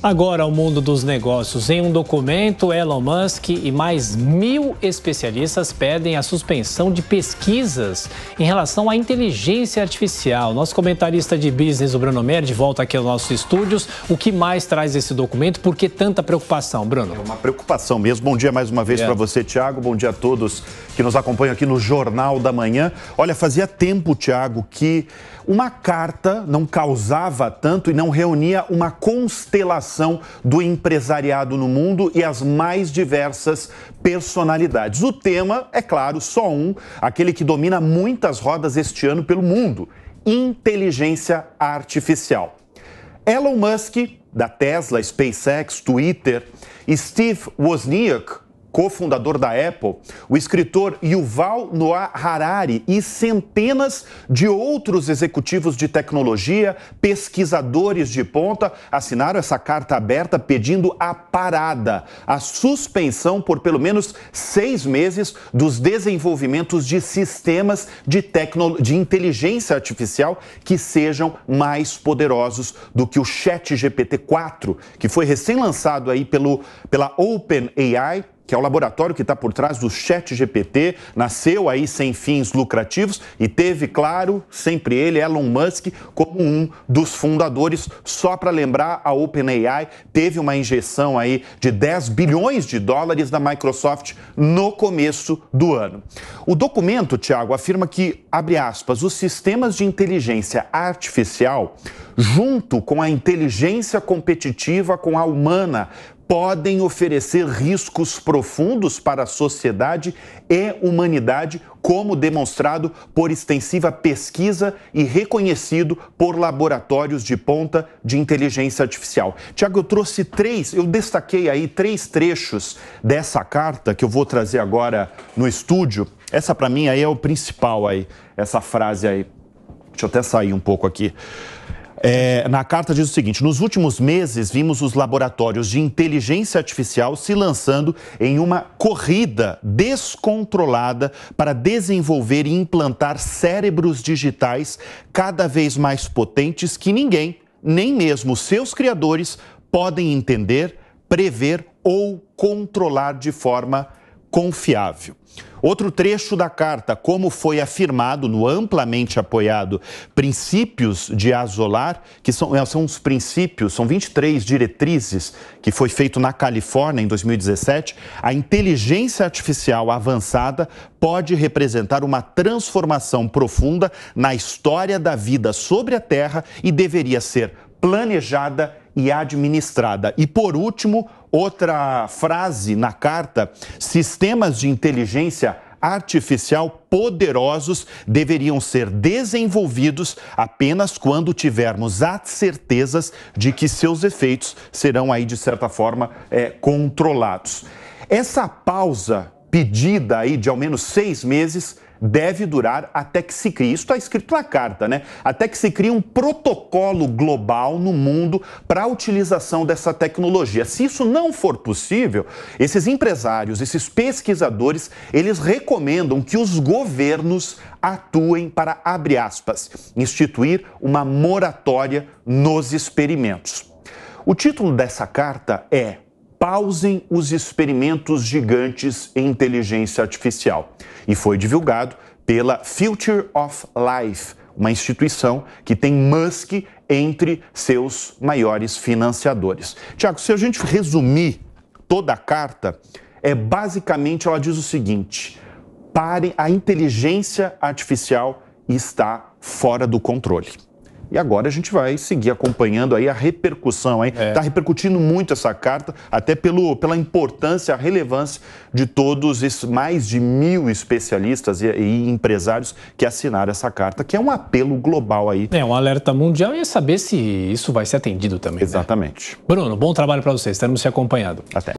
Agora, o mundo dos negócios. Em um documento, Elon Musk e mais mil especialistas pedem a suspensão de pesquisas em relação à inteligência artificial. Nosso comentarista de business, o Bruno Mer, de volta aqui aos nossos estúdios. O que mais traz esse documento? Por que tanta preocupação, Bruno? É uma preocupação mesmo. Bom dia mais uma vez para você, Tiago. Bom dia a todos que nos acompanha aqui no Jornal da Manhã. Olha, fazia tempo, Tiago, que uma carta não causava tanto e não reunia uma constelação do empresariado no mundo e as mais diversas personalidades. O tema, é claro, só um, aquele que domina muitas rodas este ano pelo mundo: inteligência artificial. Elon Musk, da Tesla, SpaceX, Twitter, Steve Wozniak, cofundador da Apple, o escritor Yuval Noah Harari e centenas de outros executivos de tecnologia, pesquisadores de ponta, assinaram essa carta aberta pedindo a parada, a suspensão por pelo menos seis meses dos desenvolvimentos de sistemas de, tecno... de inteligência artificial que sejam mais poderosos do que o Chat GPT-4, que foi recém-lançado aí pelo... pela OpenAI, que é o laboratório que está por trás do Chat GPT, nasceu aí sem fins lucrativos e teve, claro, sempre ele, Elon Musk, como um dos fundadores. Só para lembrar, a OpenAI teve uma injeção aí de 10 bilhões de dólares da Microsoft no começo do ano. O documento, Tiago, afirma que, abre aspas, os sistemas de inteligência artificial junto com a inteligência competitiva com a humana podem oferecer riscos profundos para a sociedade e humanidade, como demonstrado por extensiva pesquisa e reconhecido por laboratórios de ponta de inteligência artificial. Tiago, eu trouxe três, eu destaquei aí três trechos dessa carta que eu vou trazer agora no estúdio. Essa para mim aí é o principal aí, essa frase aí. Deixa eu até sair um pouco aqui. É, na carta diz o seguinte: nos últimos meses vimos os laboratórios de inteligência artificial se lançando em uma corrida descontrolada para desenvolver e implantar cérebros digitais cada vez mais potentes que ninguém, nem mesmo seus criadores, podem entender, prever ou controlar de forma confiável. Outro trecho da carta, como foi afirmado no amplamente apoiado Princípios de Azolar, que são, é, são os princípios, são 23 diretrizes que foi feito na Califórnia em 2017, a inteligência artificial avançada pode representar uma transformação profunda na história da vida sobre a Terra e deveria ser planejada e administrada. E por último, Outra frase na carta: sistemas de inteligência artificial poderosos deveriam ser desenvolvidos apenas quando tivermos as certezas de que seus efeitos serão aí de certa forma é, controlados. Essa pausa pedida aí de ao menos seis meses deve durar até que se crie. Isso está escrito na carta, né? Até que se crie um protocolo global no mundo para a utilização dessa tecnologia. Se isso não for possível, esses empresários, esses pesquisadores, eles recomendam que os governos atuem para, abre aspas, instituir uma moratória nos experimentos. O título dessa carta é pausem os experimentos gigantes em inteligência artificial. E foi divulgado pela Future of Life, uma instituição que tem Musk entre seus maiores financiadores. Tiago, se a gente resumir toda a carta, é basicamente ela diz o seguinte: pare a inteligência artificial está fora do controle. E agora a gente vai seguir acompanhando aí a repercussão. Está é. Tá repercutindo muito essa carta, até pelo, pela importância, a relevância de todos esses mais de mil especialistas e, e, empresários que assinaram essa carta, que é um apelo global aí. É, um alerta mundial e é saber se isso vai ser atendido também. Né? Exatamente. Né? Bruno, bom trabalho para vocês. estamos se acompanhando. Até.